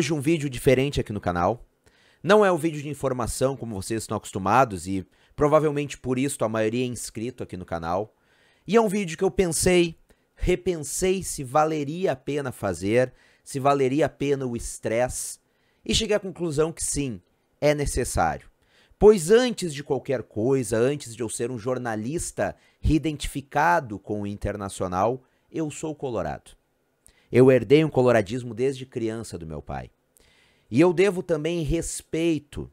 Hoje um vídeo diferente aqui no canal. Não é um vídeo de informação como vocês estão acostumados e provavelmente por isso a maioria é inscrito aqui no canal. E é um vídeo que eu pensei, repensei se valeria a pena fazer, se valeria a pena o estresse e cheguei à conclusão que sim, é necessário. Pois antes de qualquer coisa, antes de eu ser um jornalista identificado com o internacional, eu sou colorado. Eu herdei um coloradismo desde criança do meu pai. E eu devo também respeito,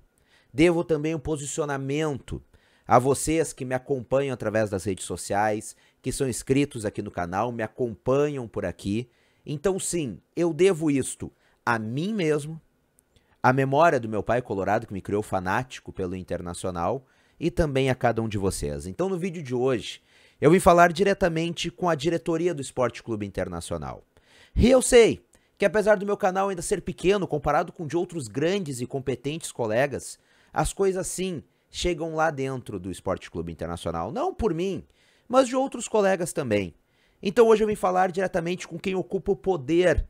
devo também um posicionamento a vocês que me acompanham através das redes sociais, que são inscritos aqui no canal, me acompanham por aqui. Então, sim, eu devo isto a mim mesmo, à memória do meu pai colorado que me criou fanático pelo internacional e também a cada um de vocês. Então, no vídeo de hoje, eu vim falar diretamente com a diretoria do Esporte Clube Internacional. E eu sei que apesar do meu canal ainda ser pequeno comparado com de outros grandes e competentes colegas, as coisas sim chegam lá dentro do Esporte Clube Internacional, não por mim, mas de outros colegas também. Então hoje eu vim falar diretamente com quem ocupa o poder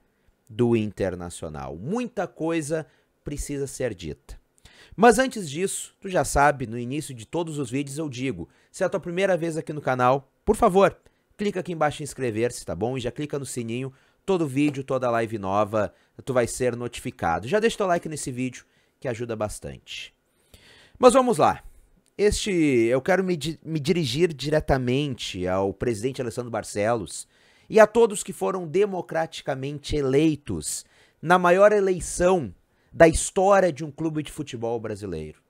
do Internacional. Muita coisa precisa ser dita. Mas antes disso, tu já sabe, no início de todos os vídeos eu digo: se é a tua primeira vez aqui no canal, por favor, clica aqui embaixo em inscrever-se, tá bom? E já clica no sininho todo vídeo, toda live nova, tu vai ser notificado. Já deixa teu like nesse vídeo, que ajuda bastante. Mas vamos lá. Este, eu quero me, me dirigir diretamente ao presidente Alessandro Barcelos e a todos que foram democraticamente eleitos na maior eleição da história de um clube de futebol brasileiro.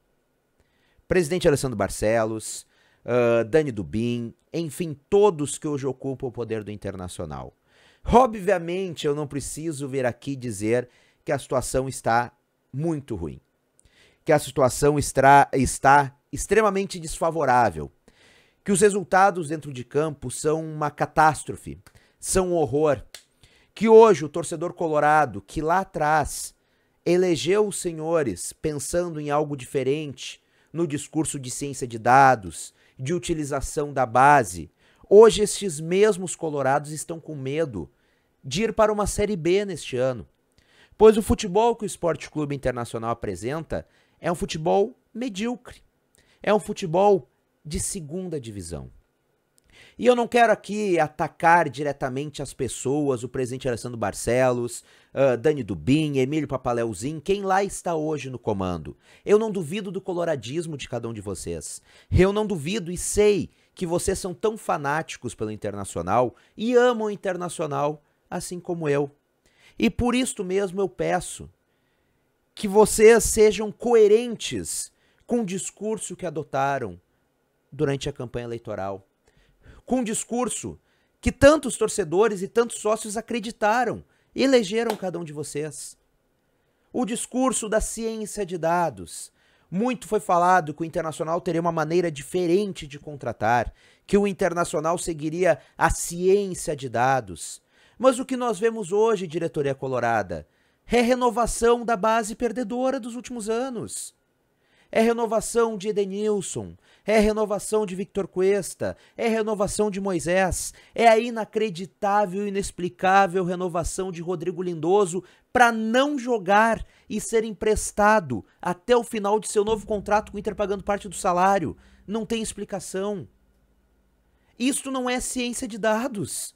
Presidente Alessandro Barcelos, uh, Dani Dubin, enfim, todos que hoje ocupam o poder do Internacional. Obviamente, eu não preciso vir aqui dizer que a situação está muito ruim, que a situação está, está extremamente desfavorável, que os resultados dentro de campo são uma catástrofe, são um horror, que hoje o torcedor colorado que lá atrás elegeu os senhores pensando em algo diferente no discurso de ciência de dados, de utilização da base, Hoje, estes mesmos colorados estão com medo de ir para uma Série B neste ano, pois o futebol que o Esporte Clube Internacional apresenta é um futebol medíocre, é um futebol de segunda divisão. E eu não quero aqui atacar diretamente as pessoas, o presidente Alessandro Barcelos, uh, Dani Dubin, Emílio Papaleuzinho, quem lá está hoje no comando. Eu não duvido do coloradismo de cada um de vocês. Eu não duvido e sei que vocês são tão fanáticos pelo Internacional e amam o Internacional assim como eu. E por isto mesmo eu peço que vocês sejam coerentes com o discurso que adotaram durante a campanha eleitoral. Com o discurso que tantos torcedores e tantos sócios acreditaram, elegeram cada um de vocês. O discurso da ciência de dados, muito foi falado que o Internacional teria uma maneira diferente de contratar, que o Internacional seguiria a ciência de dados. Mas o que nós vemos hoje, diretoria colorada, é renovação da base perdedora dos últimos anos. É renovação de Edenilson, é renovação de Victor Cuesta, é renovação de Moisés, é a inacreditável e inexplicável renovação de Rodrigo Lindoso para não jogar e ser emprestado até o final de seu novo contrato com o Inter pagando parte do salário. Não tem explicação. Isto não é ciência de dados.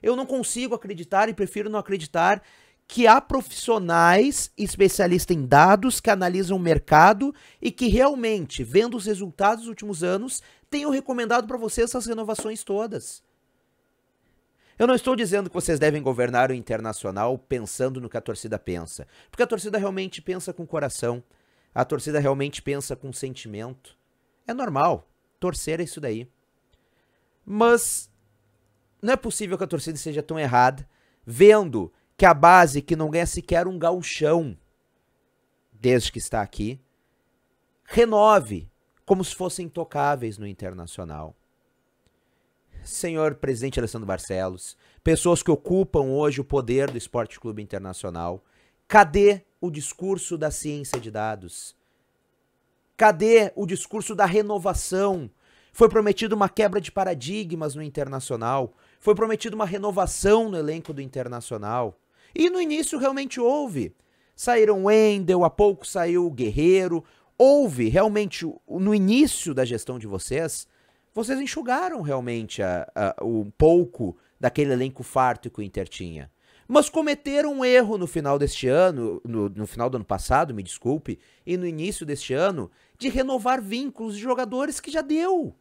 Eu não consigo acreditar e prefiro não acreditar que há profissionais especialistas em dados que analisam o mercado e que realmente, vendo os resultados dos últimos anos, tenham recomendado para vocês essas renovações todas. Eu não estou dizendo que vocês devem governar o internacional pensando no que a torcida pensa, porque a torcida realmente pensa com o coração, a torcida realmente pensa com sentimento. É normal, torcer é isso daí. Mas não é possível que a torcida seja tão errada, vendo que a base que não ganha sequer um galchão desde que está aqui, renove como se fossem intocáveis no internacional. Senhor presidente Alessandro Barcelos, pessoas que ocupam hoje o poder do Esporte Clube Internacional, cadê o discurso da ciência de dados? Cadê o discurso da renovação? Foi prometido uma quebra de paradigmas no internacional, foi prometido uma renovação no elenco do internacional. E no início realmente houve. Saíram Wendel, há pouco saiu o Guerreiro. Houve realmente, no início da gestão de vocês, vocês enxugaram realmente a, a, um pouco daquele elenco farto que o Inter tinha. Mas cometeram um erro no final deste ano, no, no final do ano passado, me desculpe, e no início deste ano, de renovar vínculos de jogadores que já deu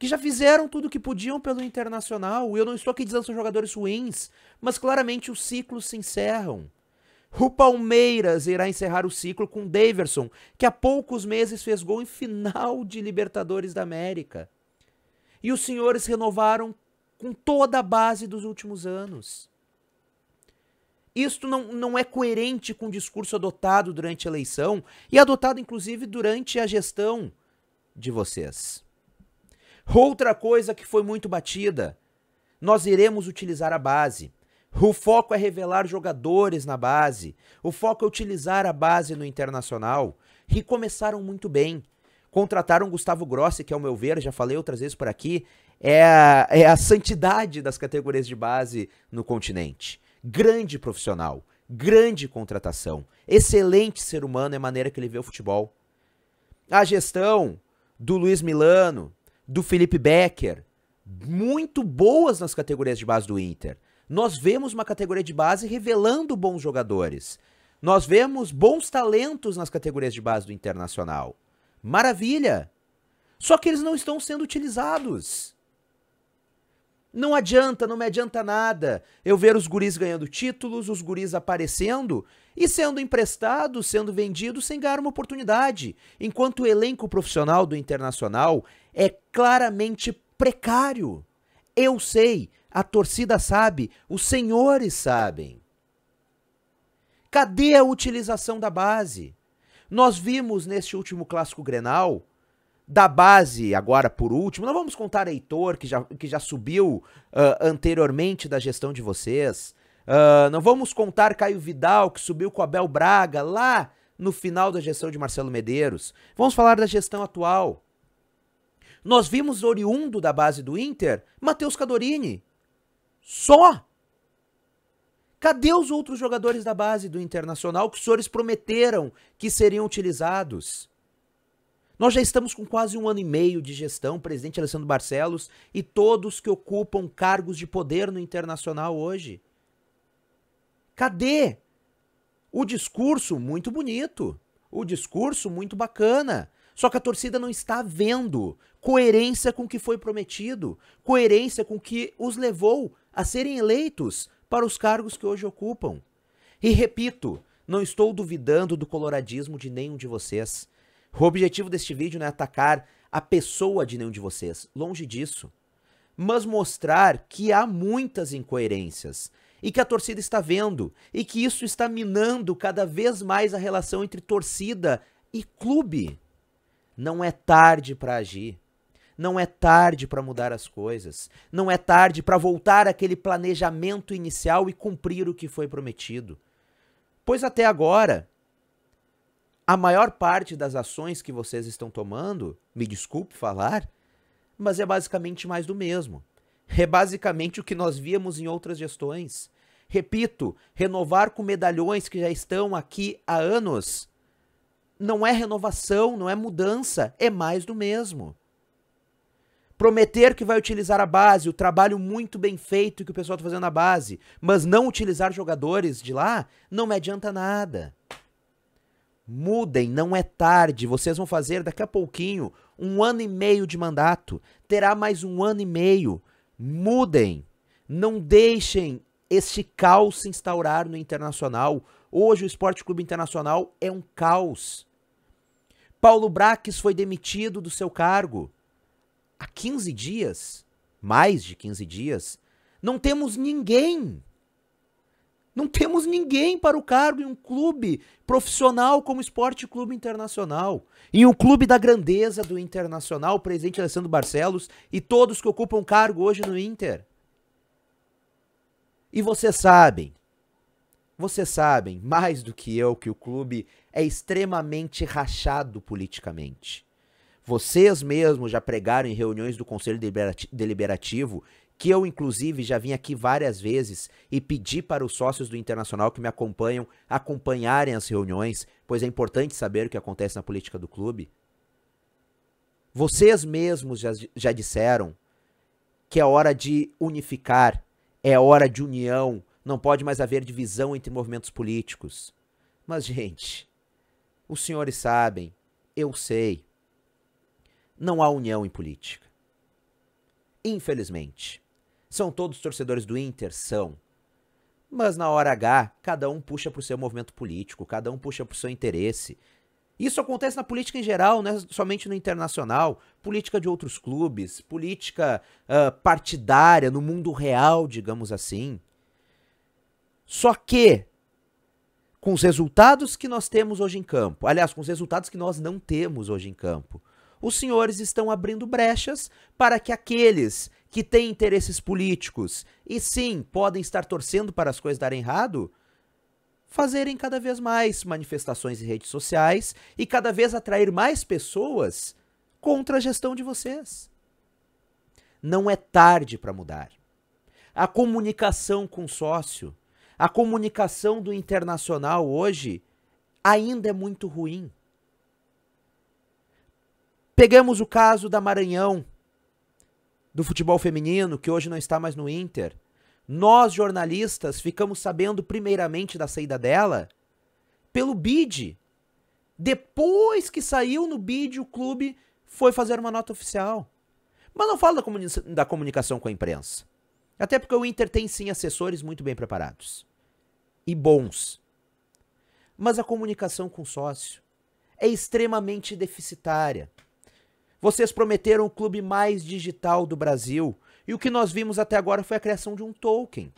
que já fizeram tudo o que podiam pelo Internacional. Eu não estou aqui dizendo que são jogadores ruins, mas claramente os ciclos se encerram. O Palmeiras irá encerrar o ciclo com Daverson, que há poucos meses fez gol em final de Libertadores da América. E os senhores renovaram com toda a base dos últimos anos. Isto não, não é coerente com o discurso adotado durante a eleição e adotado, inclusive, durante a gestão de vocês. Outra coisa que foi muito batida: nós iremos utilizar a base. O foco é revelar jogadores na base. O foco é utilizar a base no internacional. E começaram muito bem. Contrataram Gustavo Grossi, que, ao é meu ver, já falei outras vezes por aqui, é a, é a santidade das categorias de base no continente. Grande profissional, grande contratação, excelente ser humano é a maneira que ele vê o futebol. A gestão do Luiz Milano, do Felipe Becker, muito boas nas categorias de base do Inter. Nós vemos uma categoria de base revelando bons jogadores. Nós vemos bons talentos nas categorias de base do Internacional. Maravilha! Só que eles não estão sendo utilizados. Não adianta, não me adianta nada eu ver os guris ganhando títulos, os guris aparecendo e sendo emprestados, sendo vendidos sem ganhar uma oportunidade. Enquanto o elenco profissional do Internacional é claramente precário. Eu sei, a torcida sabe, os senhores sabem. Cadê a utilização da base? Nós vimos neste último clássico Grenal da base, agora por último, não vamos contar Heitor, que já, que já subiu uh, anteriormente da gestão de vocês. Uh, não vamos contar Caio Vidal, que subiu com Abel Braga lá no final da gestão de Marcelo Medeiros. Vamos falar da gestão atual. Nós vimos oriundo da base do Inter, Matheus Cadorini. Só. Cadê os outros jogadores da base do Internacional que os senhores prometeram que seriam utilizados? Nós já estamos com quase um ano e meio de gestão, presidente Alessandro Barcelos e todos que ocupam cargos de poder no internacional hoje. Cadê? O discurso muito bonito, o discurso muito bacana, só que a torcida não está vendo coerência com o que foi prometido, coerência com o que os levou a serem eleitos para os cargos que hoje ocupam. E repito, não estou duvidando do coloradismo de nenhum de vocês. O objetivo deste vídeo não é atacar a pessoa de nenhum de vocês, longe disso. Mas mostrar que há muitas incoerências e que a torcida está vendo e que isso está minando cada vez mais a relação entre torcida e clube. Não é tarde para agir. Não é tarde para mudar as coisas. Não é tarde para voltar àquele planejamento inicial e cumprir o que foi prometido. Pois até agora, a maior parte das ações que vocês estão tomando, me desculpe falar, mas é basicamente mais do mesmo. É basicamente o que nós víamos em outras gestões. Repito, renovar com medalhões que já estão aqui há anos não é renovação, não é mudança, é mais do mesmo. Prometer que vai utilizar a base, o trabalho muito bem feito que o pessoal está fazendo na base, mas não utilizar jogadores de lá, não me adianta nada. Mudem, não é tarde. Vocês vão fazer daqui a pouquinho um ano e meio de mandato. Terá mais um ano e meio. Mudem. Não deixem este caos se instaurar no internacional. Hoje o Esporte Clube Internacional é um caos. Paulo Braques foi demitido do seu cargo. Há 15 dias, mais de 15 dias, não temos ninguém. Não temos ninguém para o cargo em um clube profissional como Esporte Clube Internacional. Em um clube da grandeza do Internacional, o presidente Alessandro Barcelos e todos que ocupam cargo hoje no Inter. E vocês sabem, vocês sabem mais do que eu que o clube é extremamente rachado politicamente. Vocês mesmos já pregaram em reuniões do Conselho Deliberativo, que eu, inclusive, já vim aqui várias vezes e pedi para os sócios do Internacional que me acompanham acompanharem as reuniões, pois é importante saber o que acontece na política do clube. Vocês mesmos já, já disseram que é hora de unificar, é hora de união, não pode mais haver divisão entre movimentos políticos. Mas, gente, os senhores sabem, eu sei. Não há união em política. Infelizmente. São todos torcedores do Inter? São. Mas na hora H, cada um puxa para o seu movimento político, cada um puxa para o seu interesse. Isso acontece na política em geral, não é somente no internacional. Política de outros clubes, política uh, partidária, no mundo real, digamos assim. Só que com os resultados que nós temos hoje em campo, aliás, com os resultados que nós não temos hoje em campo, os senhores estão abrindo brechas para que aqueles que têm interesses políticos e sim podem estar torcendo para as coisas darem errado, fazerem cada vez mais manifestações em redes sociais e cada vez atrair mais pessoas contra a gestão de vocês. Não é tarde para mudar. A comunicação com o sócio a comunicação do internacional hoje ainda é muito ruim. Pegamos o caso da Maranhão, do futebol feminino, que hoje não está mais no Inter. Nós, jornalistas, ficamos sabendo primeiramente da saída dela pelo BID. Depois que saiu no BID, o clube foi fazer uma nota oficial. Mas não fala da, comuni da comunicação com a imprensa. Até porque o Inter tem sim assessores muito bem preparados e bons. Mas a comunicação com o sócio é extremamente deficitária. Vocês prometeram o clube mais digital do Brasil e o que nós vimos até agora foi a criação de um token.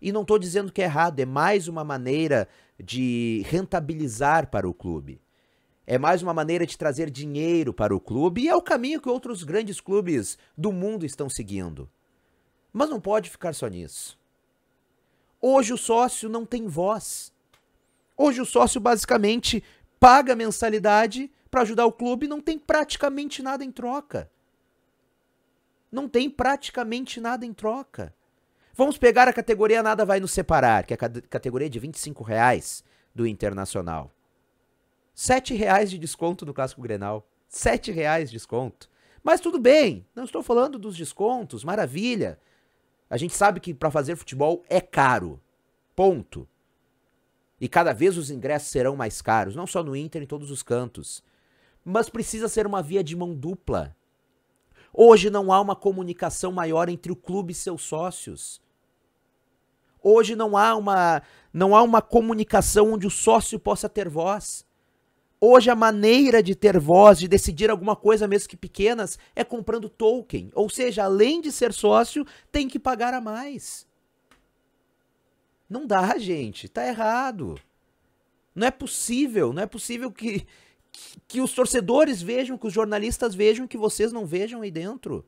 E não estou dizendo que é errado, é mais uma maneira de rentabilizar para o clube. É mais uma maneira de trazer dinheiro para o clube e é o caminho que outros grandes clubes do mundo estão seguindo. Mas não pode ficar só nisso. Hoje o sócio não tem voz. Hoje o sócio basicamente paga mensalidade para ajudar o clube e não tem praticamente nada em troca. Não tem praticamente nada em troca. Vamos pegar a categoria Nada Vai Nos Separar, que é a categoria de 25 reais do Internacional. 7 reais de desconto no Clássico Grenal. 7 reais de desconto. Mas tudo bem, não estou falando dos descontos, maravilha. A gente sabe que para fazer futebol é caro. Ponto. E cada vez os ingressos serão mais caros, não só no Inter, em todos os cantos. Mas precisa ser uma via de mão dupla. Hoje não há uma comunicação maior entre o clube e seus sócios. Hoje não há uma não há uma comunicação onde o sócio possa ter voz. Hoje a maneira de ter voz, de decidir alguma coisa mesmo que pequenas, é comprando token. Ou seja, além de ser sócio, tem que pagar a mais. Não dá, gente. Tá errado. Não é possível, não é possível que, que, que os torcedores vejam, que os jornalistas vejam, que vocês não vejam aí dentro.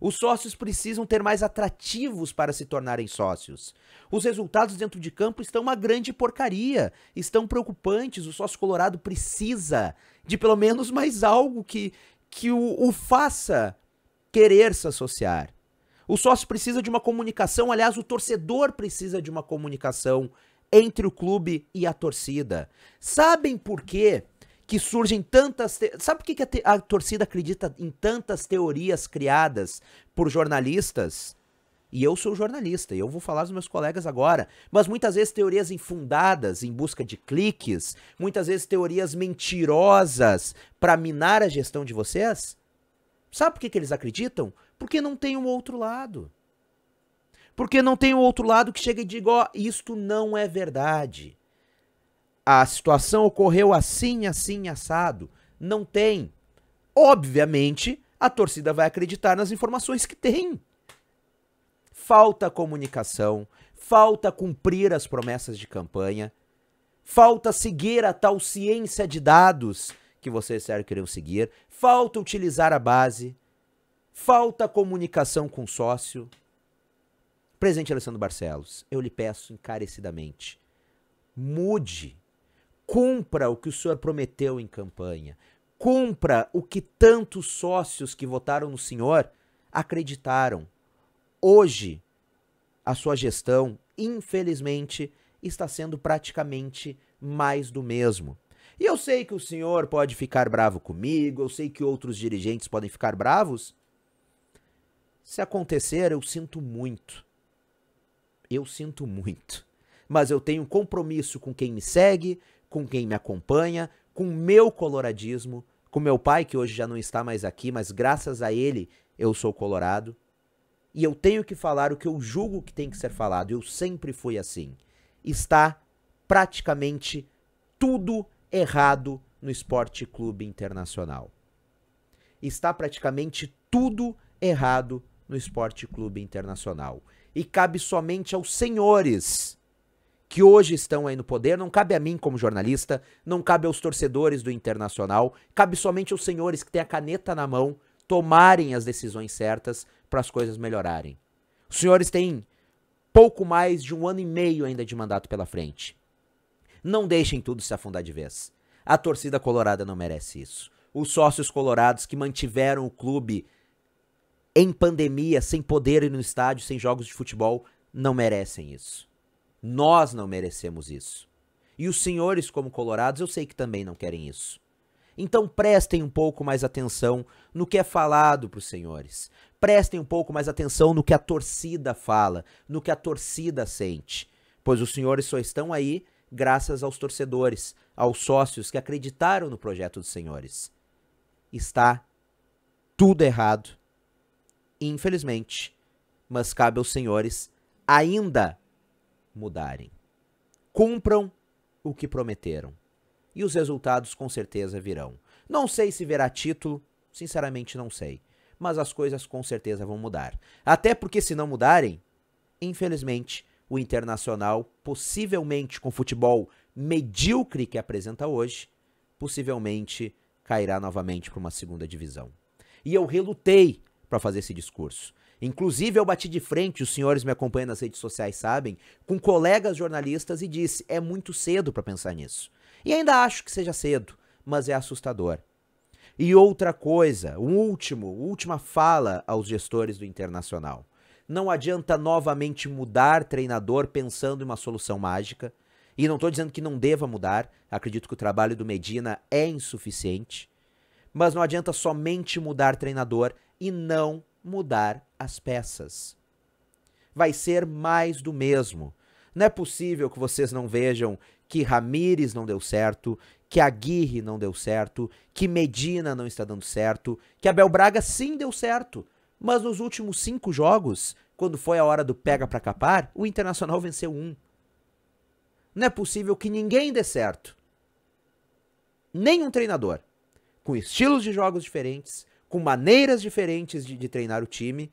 Os sócios precisam ter mais atrativos para se tornarem sócios. Os resultados dentro de campo estão uma grande porcaria, estão preocupantes. O sócio colorado precisa de pelo menos mais algo que, que o, o faça querer se associar. O sócio precisa de uma comunicação, aliás, o torcedor precisa de uma comunicação entre o clube e a torcida. Sabem por quê que surgem tantas. Te... Sabe por que, a, te... a torcida acredita em tantas teorias criadas por jornalistas? E eu sou jornalista, e eu vou falar dos meus colegas agora. Mas muitas vezes teorias infundadas em busca de cliques, muitas vezes teorias mentirosas para minar a gestão de vocês. Sabe por que, que eles acreditam? Porque não tem o um outro lado. Porque não tem o um outro lado que chega e diga: ó, oh, isto não é verdade a situação ocorreu assim, assim, assado. Não tem. Obviamente, a torcida vai acreditar nas informações que tem. Falta comunicação, falta cumprir as promessas de campanha, falta seguir a tal ciência de dados que vocês queriam seguir, falta utilizar a base, falta comunicação com o sócio. Presidente Alessandro Barcelos, eu lhe peço encarecidamente, mude Cumpra o que o senhor prometeu em campanha. Cumpra o que tantos sócios que votaram no senhor acreditaram. Hoje, a sua gestão, infelizmente, está sendo praticamente mais do mesmo. E eu sei que o senhor pode ficar bravo comigo, eu sei que outros dirigentes podem ficar bravos. Se acontecer, eu sinto muito. Eu sinto muito. Mas eu tenho compromisso com quem me segue, com quem me acompanha, com meu coloradismo, com meu pai que hoje já não está mais aqui, mas graças a ele eu sou colorado. E eu tenho que falar o que eu julgo que tem que ser falado. Eu sempre fui assim. Está praticamente tudo errado no Esporte Clube Internacional. Está praticamente tudo errado no Esporte Clube Internacional. E cabe somente aos senhores que hoje estão aí no poder, não cabe a mim como jornalista, não cabe aos torcedores do Internacional, cabe somente aos senhores que têm a caneta na mão tomarem as decisões certas para as coisas melhorarem. Os senhores têm pouco mais de um ano e meio ainda de mandato pela frente. Não deixem tudo se afundar de vez. A torcida colorada não merece isso. Os sócios colorados que mantiveram o clube em pandemia, sem poder ir no estádio, sem jogos de futebol, não merecem isso. Nós não merecemos isso. E os senhores, como colorados, eu sei que também não querem isso. Então prestem um pouco mais atenção no que é falado para os senhores. Prestem um pouco mais atenção no que a torcida fala, no que a torcida sente. Pois os senhores só estão aí graças aos torcedores, aos sócios que acreditaram no projeto dos senhores. Está tudo errado. Infelizmente. Mas cabe aos senhores ainda mudarem. Cumpram o que prometeram. E os resultados com certeza virão. Não sei se verá título, sinceramente não sei. Mas as coisas com certeza vão mudar. Até porque, se não mudarem, infelizmente, o Internacional, possivelmente com o futebol medíocre que apresenta hoje, possivelmente cairá novamente para uma segunda divisão. E eu relutei para fazer esse discurso. Inclusive, eu bati de frente, os senhores me acompanham nas redes sociais sabem, com colegas jornalistas e disse: é muito cedo para pensar nisso. E ainda acho que seja cedo, mas é assustador. E outra coisa, um último, última fala aos gestores do Internacional. Não adianta novamente mudar treinador pensando em uma solução mágica. E não estou dizendo que não deva mudar, acredito que o trabalho do Medina é insuficiente. Mas não adianta somente mudar treinador e não mudar as peças. Vai ser mais do mesmo. Não é possível que vocês não vejam que Ramires não deu certo, que Aguirre não deu certo, que Medina não está dando certo, que Abel Braga sim deu certo. Mas nos últimos cinco jogos, quando foi a hora do pega para capar, o Internacional venceu um. Não é possível que ninguém dê certo. Nenhum treinador. Com estilos de jogos diferentes, com maneiras diferentes de, de treinar o time,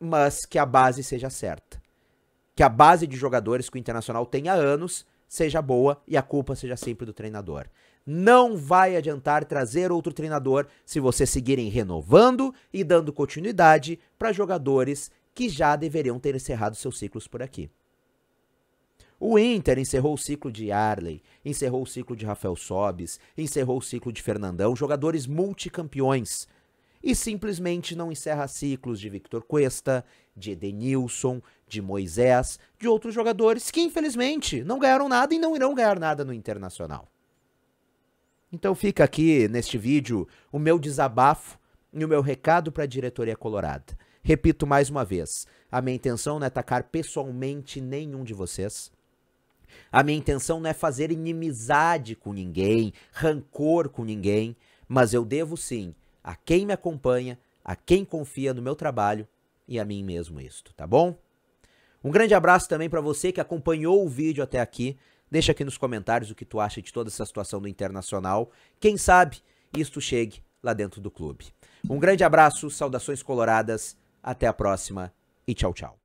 mas que a base seja certa. Que a base de jogadores que o Internacional tem há anos seja boa e a culpa seja sempre do treinador. Não vai adiantar trazer outro treinador se vocês seguirem renovando e dando continuidade para jogadores que já deveriam ter encerrado seus ciclos por aqui. O Inter encerrou o ciclo de Arley, encerrou o ciclo de Rafael Sobis, encerrou o ciclo de Fernandão, jogadores multicampeões, e simplesmente não encerra ciclos de Victor Cuesta, de Edenilson, de Moisés, de outros jogadores que infelizmente não ganharam nada e não irão ganhar nada no Internacional. Então fica aqui neste vídeo o meu desabafo e o meu recado para a diretoria colorada. Repito mais uma vez, a minha intenção não é atacar pessoalmente nenhum de vocês. A minha intenção não é fazer inimizade com ninguém, rancor com ninguém, mas eu devo sim a quem me acompanha, a quem confia no meu trabalho e a mim mesmo isto, tá bom? Um grande abraço também para você que acompanhou o vídeo até aqui. Deixa aqui nos comentários o que tu acha de toda essa situação do Internacional. Quem sabe isto chegue lá dentro do clube. Um grande abraço, saudações coloradas, até a próxima e tchau, tchau.